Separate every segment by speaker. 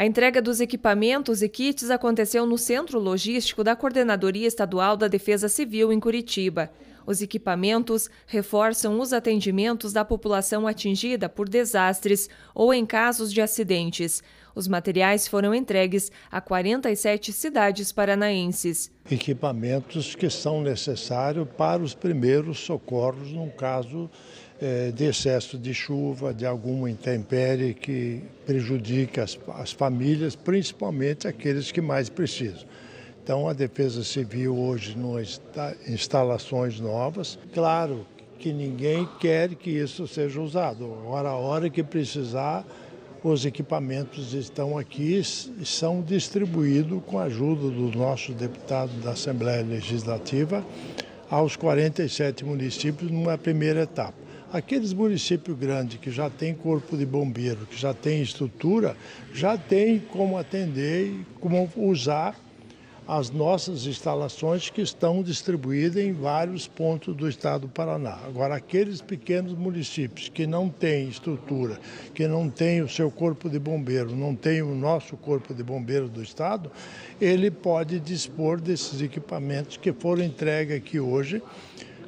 Speaker 1: A entrega dos equipamentos e kits aconteceu no Centro Logístico da Coordenadoria Estadual da Defesa Civil, em Curitiba. Os equipamentos reforçam os atendimentos da população atingida por desastres ou em casos de acidentes. Os materiais foram entregues a 47 cidades paranaenses.
Speaker 2: Equipamentos que são necessários para os primeiros socorros num caso eh, de excesso de chuva, de alguma intempérie que prejudique as, as famílias, principalmente aqueles que mais precisam. Então, a Defesa Civil hoje nas instalações novas, claro que ninguém quer que isso seja usado. Agora, a hora que precisar, os equipamentos estão aqui e são distribuídos com a ajuda do nosso deputado da Assembleia Legislativa aos 47 municípios numa primeira etapa. Aqueles municípios grandes que já têm corpo de bombeiro, que já têm estrutura, já têm como atender e como usar as nossas instalações que estão distribuídas em vários pontos do estado do Paraná. Agora, aqueles pequenos municípios que não têm estrutura, que não têm o seu corpo de bombeiro, não têm o nosso corpo de bombeiro do estado, ele pode dispor desses equipamentos que foram entregues aqui hoje,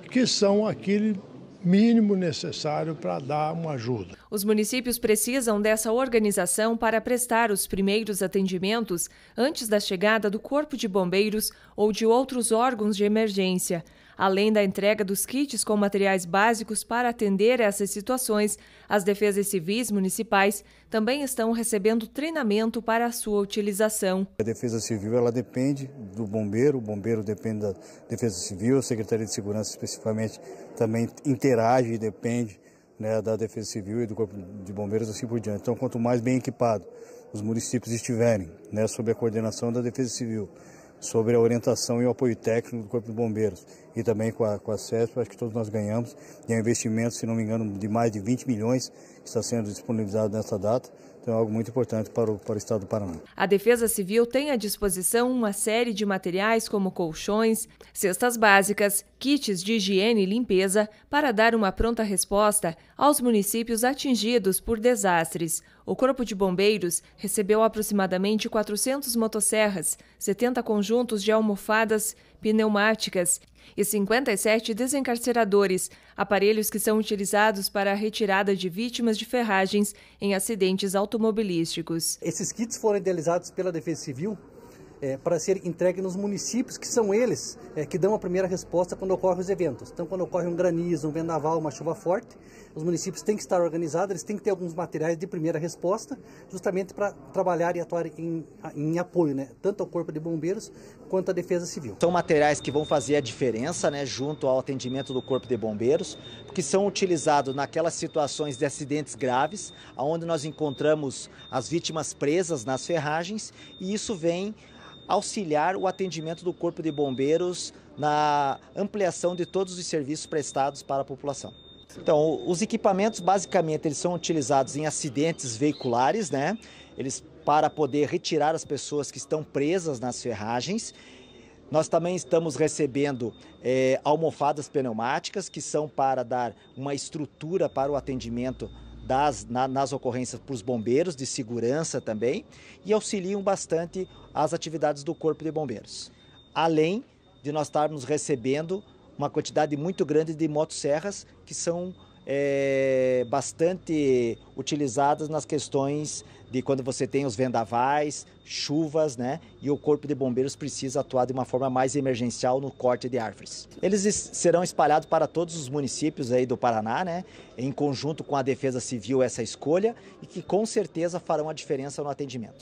Speaker 2: que são aquele mínimo necessário para dar uma ajuda.
Speaker 1: Os municípios precisam dessa organização para prestar os primeiros atendimentos antes da chegada do Corpo de Bombeiros ou de outros órgãos de emergência, além da entrega dos kits com materiais básicos para atender essas situações. As defesas civis municipais também estão recebendo treinamento para a sua utilização.
Speaker 3: A defesa civil ela depende do bombeiro, o bombeiro depende da defesa civil, a Secretaria de Segurança especificamente também interage e depende né, da Defesa Civil e do Corpo de Bombeiros, assim por diante. Então, quanto mais bem equipado os municípios estiverem, né, sob a coordenação da Defesa Civil, sobre a orientação e o apoio técnico do Corpo de Bombeiros e também com a, com a CESP, acho que todos nós ganhamos. E é um investimento, se não me engano, de mais de 20 milhões que está sendo disponibilizado nessa data. Então é algo muito importante para o, para o Estado do Paraná.
Speaker 1: A Defesa Civil tem à disposição uma série de materiais como colchões, cestas básicas, kits de higiene e limpeza para dar uma pronta resposta aos municípios atingidos por desastres. O Corpo de Bombeiros recebeu aproximadamente 400 motosserras, 70 conjuntos de almofadas pneumáticas e 57 desencarceradores, aparelhos que são utilizados para a retirada de vítimas de ferragens em acidentes automobilísticos. Esses kits
Speaker 3: foram idealizados pela Defesa Civil é, para ser entregue nos municípios, que são eles é, que dão a primeira resposta quando ocorrem os eventos. Então, quando ocorre um granizo, um vendaval, uma chuva forte, os municípios têm que estar organizados, eles têm que ter alguns materiais de primeira resposta, justamente para trabalhar e atuar em, em apoio, né? tanto ao Corpo de Bombeiros quanto à Defesa Civil. São materiais que
Speaker 4: vão fazer a diferença né, junto ao atendimento do Corpo de Bombeiros, que são utilizados naquelas situações de acidentes graves, onde nós encontramos as vítimas presas nas ferragens, e isso vem auxiliar o atendimento do Corpo de Bombeiros na ampliação de todos os serviços prestados para a população. Então, os equipamentos basicamente eles são utilizados em acidentes veiculares, né? Eles para poder retirar as pessoas que estão presas nas ferragens. Nós também estamos recebendo é, almofadas pneumáticas que são para dar uma estrutura para o atendimento das, na, nas ocorrências para os bombeiros, de segurança também, e auxiliam bastante as atividades do Corpo de Bombeiros. Além de nós estarmos recebendo uma quantidade muito grande de motosserras que são é, bastante utilizadas nas questões de quando você tem os vendavais, chuvas, né? E o corpo de bombeiros precisa atuar de uma forma mais emergencial no corte de árvores. Eles serão espalhados para todos os municípios aí do Paraná, né? Em conjunto com a Defesa Civil essa escolha e que com certeza farão a diferença no atendimento.